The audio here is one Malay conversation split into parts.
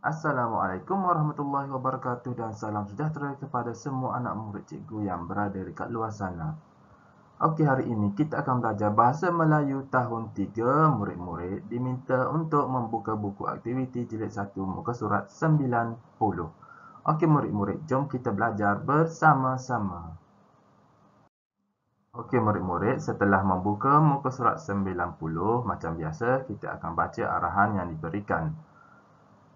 Assalamualaikum warahmatullahi wabarakatuh dan salam sejahtera kepada semua anak murid cikgu yang berada dekat luar sana. Okey, hari ini kita akan belajar Bahasa Melayu Tahun 3. Murid-murid diminta untuk membuka buku aktiviti jilid 1 muka surat 90. Okey, murid-murid, jom kita belajar bersama-sama. Okey, murid-murid, setelah membuka muka surat 90, macam biasa kita akan baca arahan yang diberikan.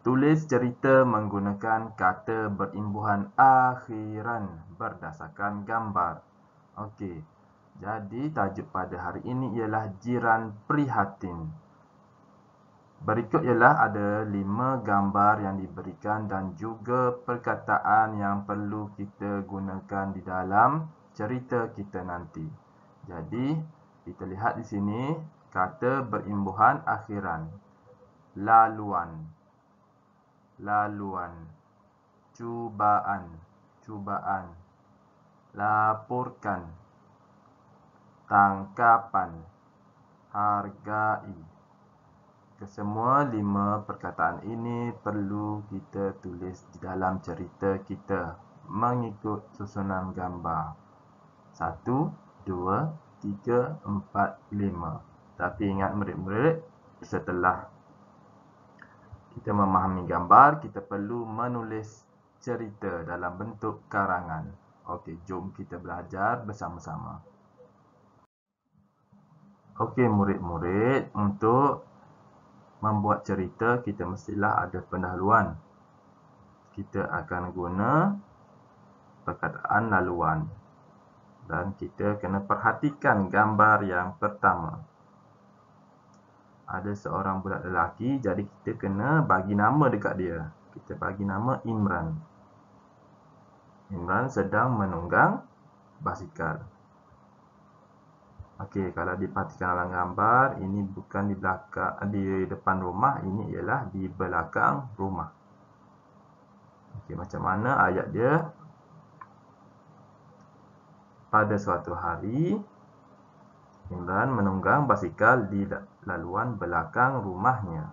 Tulis cerita menggunakan kata berimbuhan akhiran berdasarkan gambar. Okey, jadi tajuk pada hari ini ialah jiran prihatin. Berikut ialah ada lima gambar yang diberikan dan juga perkataan yang perlu kita gunakan di dalam cerita kita nanti. Jadi, kita lihat di sini kata berimbuhan akhiran. Laluan laluan cubaan cubaan laporkan tangkapan hargai kesemua lima perkataan ini perlu kita tulis di dalam cerita kita mengikut susunan gambar 1 2 3 4 5 tapi ingat murid-murid setelah kita memahami gambar, kita perlu menulis cerita dalam bentuk karangan. Okey, jom kita belajar bersama-sama. Okey, murid-murid, untuk membuat cerita, kita mestilah ada pendahuluan. Kita akan guna perkataan laluan. Dan kita kena perhatikan gambar yang pertama ada seorang budak lelaki jadi kita kena bagi nama dekat dia kita bagi nama Imran Imran sedang menunggang basikal Okey, kalau dipatikan dalam gambar ini bukan di belakang di depan rumah ini ialah di belakang rumah Okey, macam mana ayat dia pada suatu hari Imran menunggang basikal di laluan belakang rumahnya.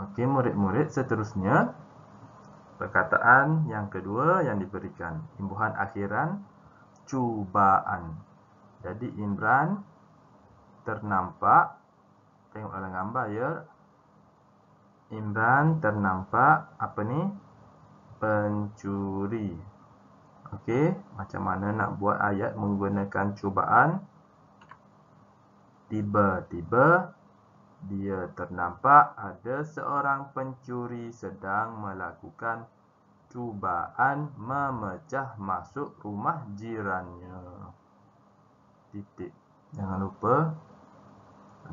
Okey, murid-murid, seterusnya perkataan yang kedua yang diberikan. Imbuhan akhiran, cubaan. Jadi, Imran ternampak, tengok dalam gambar ya, Imran ternampak apa ni? Pencuri. Okey, macam mana nak buat ayat menggunakan cubaan? Tiba-tiba dia ternampak ada seorang pencuri sedang melakukan cubaan memecah masuk rumah jirannya. Titik. Jangan lupa.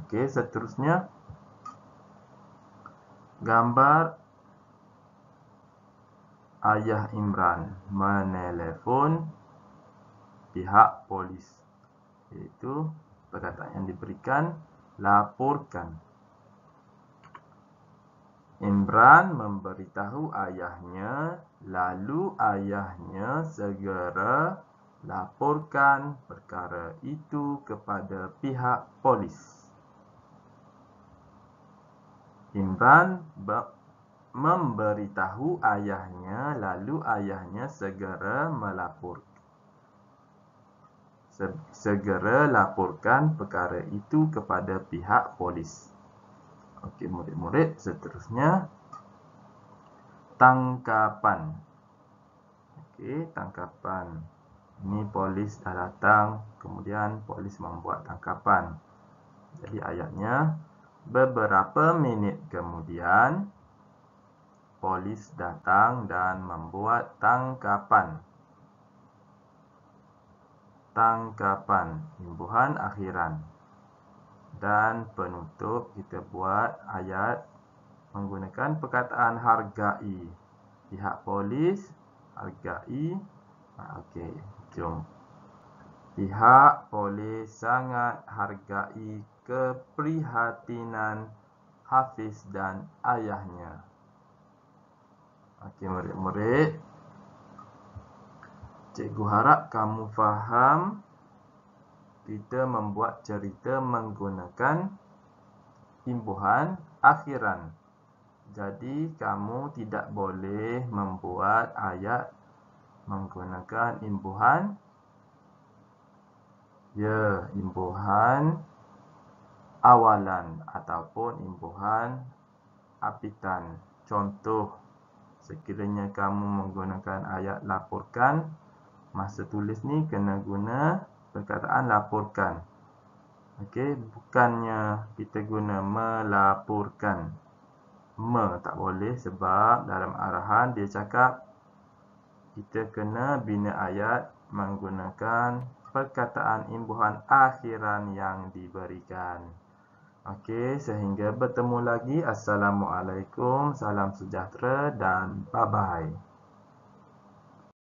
Okey, seterusnya. Gambar 4. Ayah Imran menelpon pihak polis. Itu perkataan yang diberikan laporkan. Imran memberitahu ayahnya lalu ayahnya segera laporkan perkara itu kepada pihak polis. Imran memberitahu ayahnya, lalu ayahnya segera melapor. Segera laporkan perkara itu kepada pihak polis. Okey, murid-murid, seterusnya. Tangkapan. Okey, tangkapan. Ini polis dah datang, kemudian polis membuat tangkapan. Jadi ayatnya, beberapa minit kemudian, polis datang dan membuat tangkapan. Tangkapan, imbuhan akhiran. Dan penutup kita buat ayat menggunakan perkataan hargai. Pihak polis, hargai. Ah, okey, jom. Pihak polis sangat hargai keprihatinan Hafiz dan ayahnya. Okey, murid-murid. Cikgu harap kamu faham kita membuat cerita menggunakan imbuhan akhiran. Jadi, kamu tidak boleh membuat ayat menggunakan imbuhan. Ya, imbuhan awalan ataupun imbuhan apitan. Contoh sekiranya kamu menggunakan ayat laporkan masa tulis ni kena guna perkataan laporkan okey bukannya kita guna melaporkan me tak boleh sebab dalam arahan dia cakap kita kena bina ayat menggunakan perkataan imbuhan akhiran yang diberikan Okey, sehingga bertemu lagi. Assalamualaikum, salam sejahtera dan bye-bye.